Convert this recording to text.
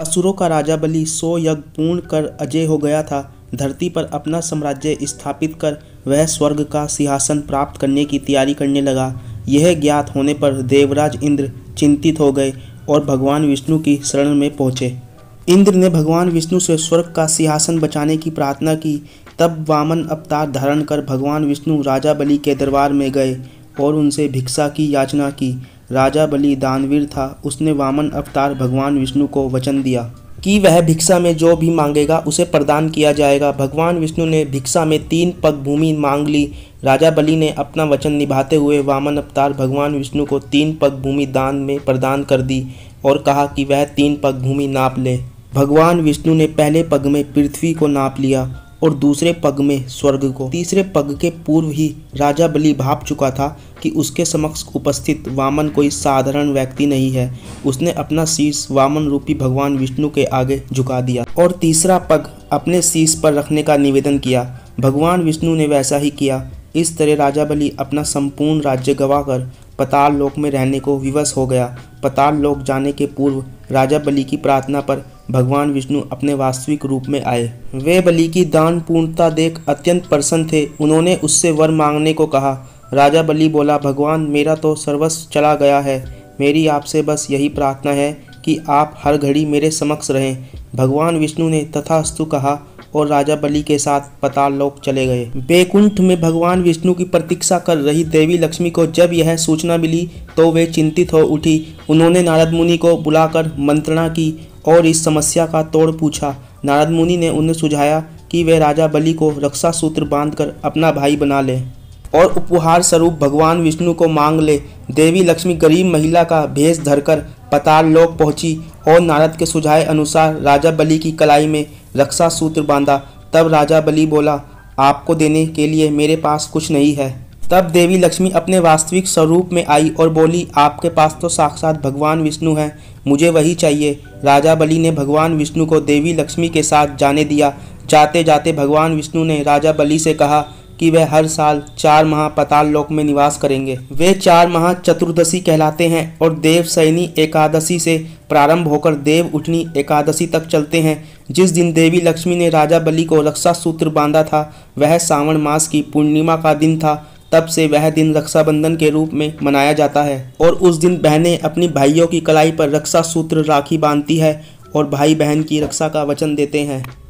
असुरों का राजा बलि सौ यज्ञ पूर्ण कर अजय हो गया था धरती पर अपना साम्राज्य स्थापित कर वह स्वर्ग का सिंहासन प्राप्त करने की तैयारी करने लगा यह ज्ञात होने पर देवराज इंद्र चिंतित हो गए और भगवान विष्णु की शरण में पहुँचे इंद्र ने भगवान विष्णु से स्वर्ग का सिंहासन बचाने की प्रार्थना की तब वामन अवतार धारण कर भगवान विष्णु राजा बलि के दरबार में गए और उनसे भिक्षा की याचना की राजा बलि दानवीर था उसने वामन अवतार भगवान विष्णु को वचन दिया कि वह भिक्षा में जो भी मांगेगा उसे प्रदान किया जाएगा भगवान विष्णु ने भिक्षा में तीन पग भूमि मांग ली राजा बलि ने अपना वचन निभाते हुए वामन अवतार भगवान विष्णु को तीन पग भूमि दान में प्रदान कर दी और कहा कि वह तीन पग भूमि नाप ले भगवान विष्णु ने पहले पग में पृथ्वी को नाप लिया और दूसरे पग में स्वर्ग को तीसरे पग के पूर्व ही राजा बलि भाप चुका था कि उसके समक्ष उपस्थित वामन कोई साधारण व्यक्ति नहीं है उसने अपना शीश वामन रूपी भगवान विष्णु के आगे झुका दिया और तीसरा पग अपने शीश पर रखने का निवेदन किया भगवान विष्णु ने वैसा ही किया इस तरह राजा बलि अपना संपूर्ण राज्य गवाकर पताल लोक में रहने को विवश हो गया पताल लोक जाने के पूर्व राजा बलि की प्रार्थना पर भगवान विष्णु अपने वास्तविक रूप में आए वे बलि की दान पूर्णता देख अत्यंत प्रसन्न थे उन्होंने उससे वर मांगने को कहा राजा बलि बोला भगवान मेरा तो सर्वस्व चला गया है मेरी आपसे बस यही प्रार्थना है कि आप हर घड़ी मेरे समक्ष रहें भगवान विष्णु ने तथास्तु कहा और राजा बलि के साथ पताल लोक चले गए बैकुंठ में भगवान विष्णु की प्रतीक्षा कर रही देवी लक्ष्मी को जब यह सूचना मिली तो वे चिंतित हो उठी उन्होंने नारद मुनि को बुलाकर मंत्रणा की और इस समस्या का तोड़ पूछा नारद मुनि ने उन्हें सुझाया कि वे राजा बलि को रक्षा सूत्र बांधकर अपना भाई बना लें और उपहार स्वरूप भगवान विष्णु को मांग ले देवी लक्ष्मी गरीब महिला का भेष धरकर पताल लोक पहुंची और नारद के सुझाए अनुसार राजा बलि की कलाई में रक्षा सूत्र बांधा तब राजा बलि बोला आपको देने के लिए मेरे पास कुछ नहीं है तब देवी लक्ष्मी अपने वास्तविक स्वरूप में आई और बोली आपके पास तो साक्षात भगवान विष्णु हैं मुझे वही चाहिए राजा बलि ने भगवान विष्णु को देवी लक्ष्मी के साथ जाने दिया जाते जाते भगवान विष्णु ने राजा बलि से कहा कि वह हर साल चार माह पताल लोक में निवास करेंगे वे चार माह चतुर्दशी कहलाते हैं और देव सैनी एकादशी से प्रारंभ होकर देव उठनी एकादशी तक चलते हैं जिस दिन देवी लक्ष्मी ने राजा बलि को रक्षा सूत्र बांधा था वह सावण मास की पूर्णिमा का दिन था तब से वह दिन रक्षाबंधन के रूप में मनाया जाता है और उस दिन बहनें अपनी भाइयों की कलाई पर रक्षा सूत्र राखी बांधती है और भाई बहन की रक्षा का वचन देते हैं